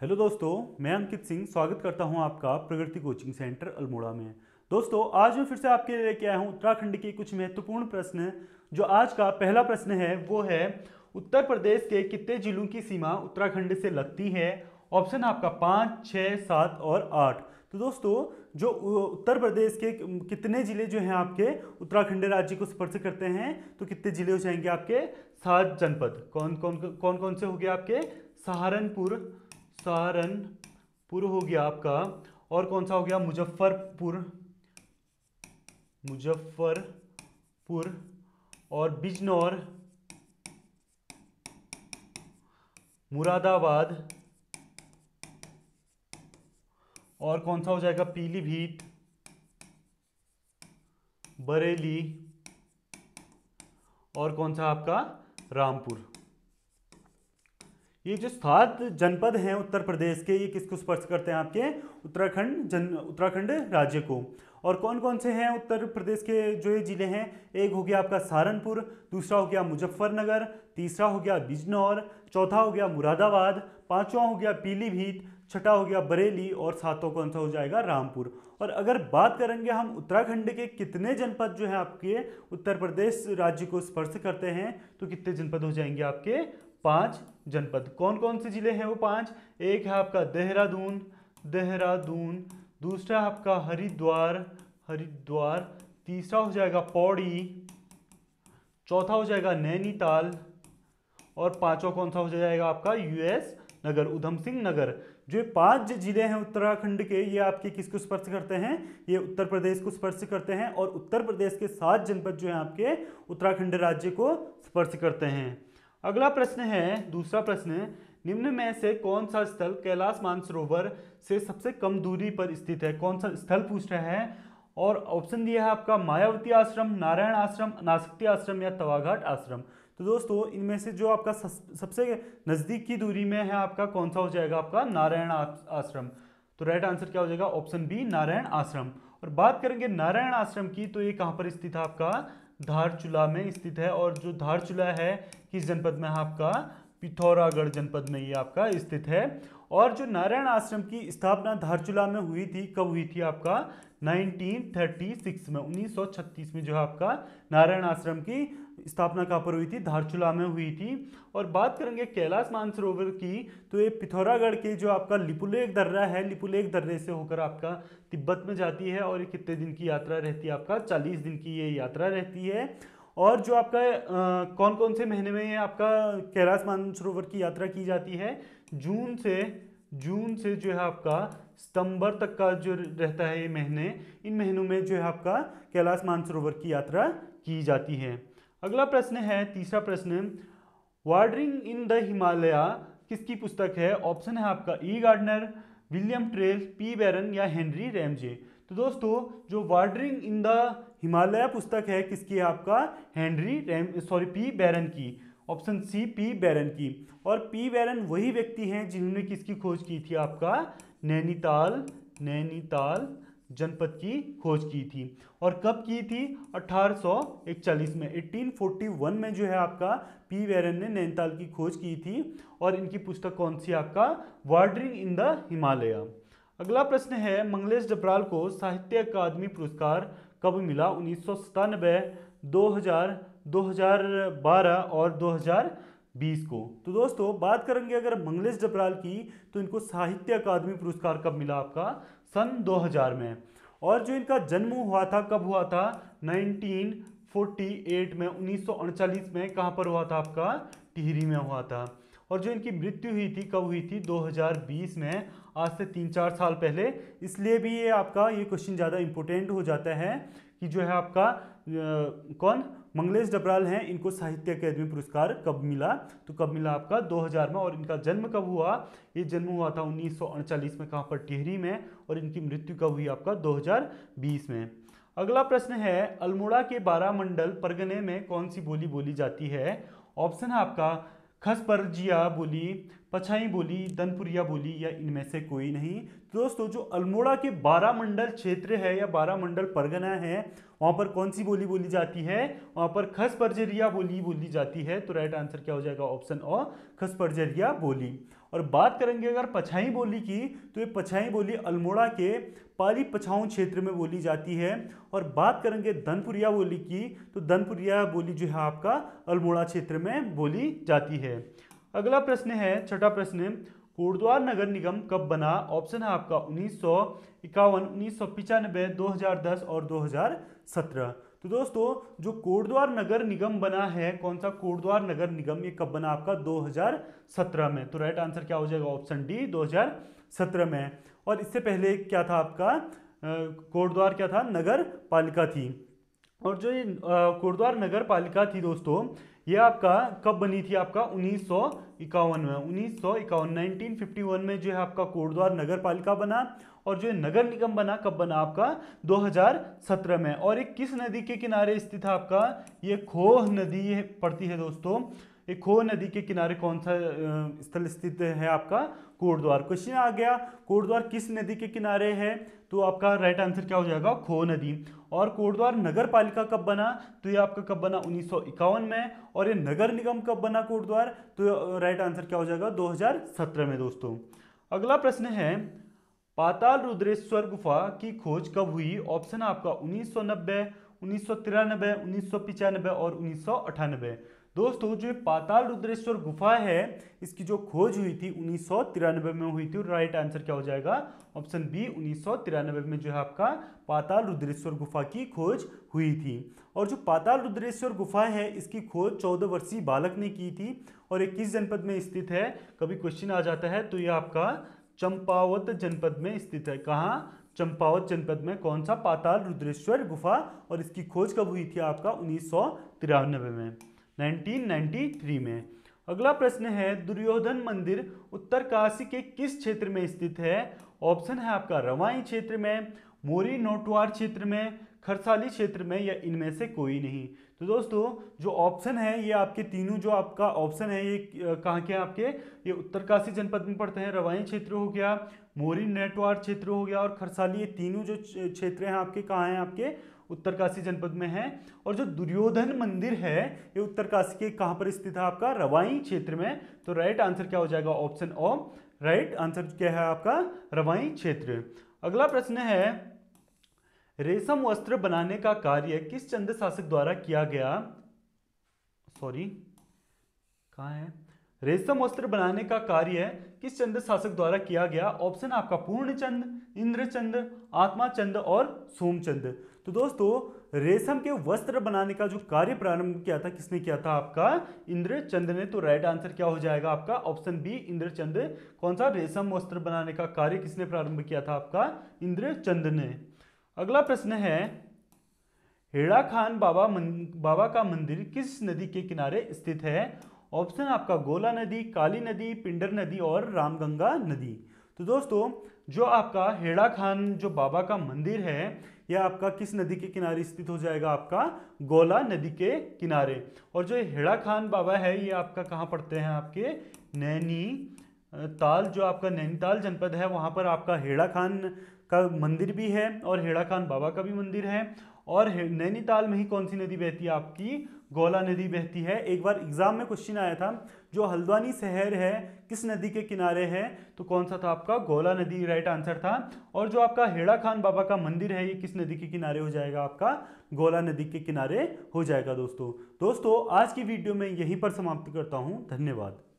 Hello दोस्तों मैं अंकित सिंह स्वागत करता हूं आपका प्रगति कोचिंग सेंटर अल्मोड़ा में दोस्तों आज मैं फिर से आपके लिए लेके आया हूं उत्तराखंड के कुछ महत्वपूर्ण प्रश्न जो आज का पहला प्रश्न है वो है उत्तर प्रदेश के कितने जिलों की सीमा उत्तराखंड से लगती है ऑप्शन आपका पाँच छः सात और आठ तो दोस्तों जो उत्तर प्रदेश के कितने ज़िले जो हैं आपके उत्तराखंड राज्य को स्पर्श करते हैं तो कितने ज़िले हो जाएंगे आपके सात जनपद कौन कौन कौन कौन से हो गए आपके सहारनपुर सहारनपुर हो गया आपका और कौन सा हो गया मुजफ्फरपुर मुजफ्फरपुर और बिजनौर मुरादाबाद और कौन सा हो जाएगा पीलीभीत बरेली और कौन सा आपका रामपुर ये जो सात जनपद हैं उत्तर प्रदेश के ये किसको स्पर्श करते हैं आपके उत्तराखंड जन उत्तराखंड राज्य को और कौन कौन से हैं उत्तर प्रदेश के जो ये ज़िले हैं एक हो गया आपका सहारनपुर दूसरा हो गया मुजफ्फरनगर तीसरा हो गया बिजनौर चौथा हो गया मुरादाबाद पांचवा हो गया पीलीभीत छठा हो गया बरेली और सातों कौन सा हो जाएगा रामपुर और अगर बात करेंगे हम उत्तराखंड के कितने जनपद जो हैं आपके उत्तर प्रदेश राज्य को स्पर्श करते हैं तो कितने जनपद हो जाएंगे आपके पांच जनपद कौन कौन से जिले हैं वो पांच एक है आपका देहरादून देहरादून दूसरा आपका हरिद्वार हरिद्वार तीसरा हो जाएगा पौड़ी चौथा हो जाएगा नैनीताल और पांचवा कौन सा हो जाएगा आपका यूएस नगर उधम सिंह नगर जो पांच जिले हैं उत्तराखंड के ये आपके किसको स्पर्श करते हैं ये उत्तर प्रदेश को स्पर्श करते हैं और उत्तर प्रदेश के सात जनपद जो हैं आपके उत्तराखंड राज्य को स्पर्श करते हैं अगला प्रश्न है दूसरा प्रश्न निम्न में से कौन सा स्थल कैलाश मानसरोवर से सबसे कम दूरी पर स्थित है कौन सा स्थल पूछ रहा है और ऑप्शन दिया है आपका मायावती आश्रम नारायण आश्रम नाशक्ति आश्रम या तवाघाट आश्रम तो दोस्तों इनमें से जो आपका सबसे नज़दीक की दूरी में है आपका कौन सा हो जाएगा आपका नारायण आश्रम तो राइट आंसर क्या हो जाएगा ऑप्शन बी नारायण आश्रम और बात करेंगे नारायण आश्रम की तो ये कहाँ पर स्थित है आपका धारचूला में स्थित है और जो धारचूला है किस जनपद में आपका पिथौरागढ़ जनपद में ये आपका स्थित है और जो नारायण आश्रम की स्थापना धारचूला में हुई थी कब हुई थी आपका 1936 में 1936 में जो है आपका नारायण आश्रम की स्थापना कहाँ पर हुई थी धारचूला में हुई थी और बात करेंगे कैलाश मानसरोवर की तो ये पिथौरागढ़ के जो आपका लिपुलेख दर्रा है लिपुलेख दर्रे से होकर आपका तिब्बत में जाती है और ये कितने दिन की यात्रा रहती है आपका चालीस दिन की ये यात्रा रहती है और जो आपका आ, कौन कौन से महीने में आपका कैलाश मानसरोवर की यात्रा की जाती है जून से जून से जो है आपका सितंबर तक का जो रहता है ये महीने इन महीनों में जो है आपका कैलाश मानसरोवर की यात्रा की जाती है अगला प्रश्न है तीसरा प्रश्न वार्डरिंग इन द हिमालया किसकी पुस्तक है ऑप्शन है आपका E Gardner William Traill P Barron या हेनरी रैमजे तो दोस्तों जो वार्डरिंग इन द हिमालय पुस्तक है किसकी है आपका Henry Ram sorry P Barron की ऑप्शन सी पी बैरन की और पी बैरन वही व्यक्ति हैं जिन्होंने किसकी खोज की थी आपका नैनीताल नैनीताल जनपद की खोज की थी और कब की थी 1841 में 1841 में जो है आपका पी वैरन ने नैनीताल की खोज की थी और इनकी पुस्तक कौन सी आपका वार्डरिंग इन द हिमालय अगला प्रश्न है मंगलेश डबराल को साहित्य अकादमी पुरस्कार कब मिला उन्नीस सौ सतानबे दो हजार 2012 और 2020 को तो दोस्तों बात करेंगे अगर मंगलेश डबराल की तो इनको साहित्य अकादमी पुरस्कार कब मिला आपका सन 2000 में और जो इनका जन्म हुआ था कब हुआ था 1948 में उन्नीस में कहाँ पर हुआ था आपका टिहरी में हुआ था और जो इनकी मृत्यु हुई थी कब हुई थी 2020 में आज से तीन चार साल पहले इसलिए भी ये आपका ये क्वेश्चन ज़्यादा इम्पोर्टेंट हो जाता है कि जो है आपका कौन मंगलेश डबराल हैं इनको साहित्य अकादमी पुरस्कार कब मिला तो कब मिला आपका 2000 में और इनका जन्म कब हुआ ये जन्म हुआ था उन्नीस में कहाँ पर टिहरी में और इनकी मृत्यु कब हुई आपका 2020 में अगला प्रश्न है अल्मोड़ा के बारह मंडल परगने में कौन सी बोली बोली जाती है ऑप्शन है आपका खस पर जिया बोली पछाई बोली दनपुरिया बोली या इनमें से कोई नहीं तो दोस्तों जो अल्मोड़ा के बारह मंडल क्षेत्र है या बारह मंडल परगना है वहाँ पर कौन सी बोली बोली जाती है वहाँ पर खस परजरिया बोली बोली जाती है तो राइट आंसर क्या हो जाएगा ऑप्शन ओ खस परजरिया बोली और बात करेंगे अगर पछाई बोली की तो ये पछाई बोली अल्मोड़ा के पाली पछाऊ क्षेत्र में बोली जाती है और बात करेंगे धनपुरिया बोली की तो धनपुरिया बोली जो है आपका अल्मोड़ा क्षेत्र में बोली जाती है अगला प्रश्न है छठा प्रश्न कोटद्वार नगर निगम कब बना ऑप्शन है आपका उन्नीस सौ इक्यावन उन्नीस सौ पिचानबे दो हजार दस और दो हजार सत्रह तो दोस्तों जो कोटद्वार नगर निगम बना है कौन सा कोटद्वार नगर निगम ये कब बना आपका 2017 में तो राइट आंसर क्या हो जाएगा ऑप्शन डी 2017 में और इससे पहले क्या था आपका कोटद्वार क्या था नगर पालिका थी और जो ये कोटद्वार नगर पालिका थी दोस्तों ये आपका कब बनी थी आपका उन्नीस सौ इक्यावन में उन्नीस सौ इक्यावन नाइनटीन फिफ्टी वन में जो है आपका कोटद्वार नगर पालिका बना और जो नगर निगम बना कब बना आपका 2017 में और ये किस नदी के किनारे स्थित है आपका ये खोह नदी पड़ती है दोस्तों खो नदी के किनारे कौन सा स्थल स्थित है आपका कोटद्वार क्वेश्चन आ गया कोटद्वार किस नदी के किनारे है तो आपका राइट आंसर क्या हो जाएगा खो नदी और कोटद्वार नगर पालिका कब बना तो ये आपका कब बना उन्नीस में और ये नगर निगम कब बना कोटद्वार तो राइट आंसर क्या हो जाएगा 2017 में दोस्तों अगला प्रश्न है पाताल रुद्रेश्वर गुफा की खोज कब हुई ऑप्शन आपका उन्नीस सौ पिचानबे और अठानबे दोस्तों जो पाताल रुद्रेश्वर गुफा है इसकी जो खोज हुई थी उन्नीस में हुई थी और राइट आंसर क्या हो जाएगा ऑप्शन बी उन्नीस में जो है आपका पाताल रुद्रेश्वर गुफा की खोज हुई थी और जो पाताल रुद्रेश्वर गुफा है इसकी खोज 14 वर्षीय बालक ने की थी और ये किस जनपद में स्थित है कभी क्वेश्चन आ जाता है तो ये आपका चंपावत जनपद में स्थित है कहाँ चंपावत जनपद में कौन सा पाताल रुद्रेश्वर गुफा और इसकी खोज कब हुई थी आपका उन्नीस में 1993 में अगला प्रश्न है दुर्योधन मंदिर उत्तरकाशी के किस क्षेत्र में स्थित है ऑप्शन है आपका रवाई क्षेत्र में मोरी नोटवार क्षेत्र में खरसाली क्षेत्र में या इनमें से कोई नहीं तो दोस्तों जो ऑप्शन है ये आपके तीनों जो आपका ऑप्शन है ये कहाँ के आपके ये उत्तरकाशी जनपद में पड़ते हैं रवाई क्षेत्र हो गया मोरी हम्म। नेटवार क्षेत्र हो गया और खरसाली ये तीनों जो क्षेत्र हैं आपके कहाँ हैं आपके उत्तरकाशी जनपद में है और जो दुर्योधन मंदिर है ये उत्तरकाशी के कहाँ पर स्थित है आपका रवाई क्षेत्र में तो राइट आंसर क्या हो जाएगा ऑप्शन ओ राइट आंसर क्या है आपका रवाई क्षेत्र अगला प्रश्न है रेशम वस्त्र बनाने का कार्य किस चंद्र शासक द्वारा किया गया सॉरी कहाँ है रेशम वस्त्र बनाने का कार्य किस चंद्र शासक द्वारा किया गया ऑप्शन आपका पूर्णचंद इंद्रचंद आत्माचंद और सोमचंद तो दोस्तों रेशम के वस्त्र बनाने का जो कार्य प्रारंभ किया था किसने किया था आपका इंद्रचंद ने तो राइट आंसर क्या हो जाएगा आपका ऑप्शन बी इंद्रचंद कौन सा रेशम वस्त्र बनाने का कार्य किसने प्रारंभ किया था आपका इंद्रचंद ने अगला प्रश्न है हेड़ा खान बाबा मन, बाबा का मंदिर किस नदी के किनारे स्थित है ऑप्शन आपका गोला नदी काली नदी पिंडर नदी और रामगंगा नदी तो दोस्तों जो आपका हेड़ा खान जो बाबा का मंदिर है यह आपका किस नदी के किनारे स्थित हो जाएगा आपका गोला नदी के किनारे और जो हेड़ा खान बाबा है ये आपका कहाँ पड़ते हैं आपके नैनी ताल जो आपका नैनीताल जनपद है वहाँ पर आपका हेड़ा खान का मंदिर भी है और हेड़ा खान बाबा का भी मंदिर है और नैनीताल में ही कौन सी नदी बहती है आपकी गोला नदी बहती है एक बार एग्जाम में क्वेश्चन आया था जो हल्द्वानी शहर है किस नदी के किनारे है तो कौन सा था आपका गोला नदी राइट आंसर था और जो आपका हेड़ा खान बाबा का मंदिर है ये किस नदी के किनारे हो जाएगा आपका गोला नदी के किनारे हो जाएगा दोस्तों दोस्तों आज की वीडियो में यहीं पर समाप्त करता हूँ धन्यवाद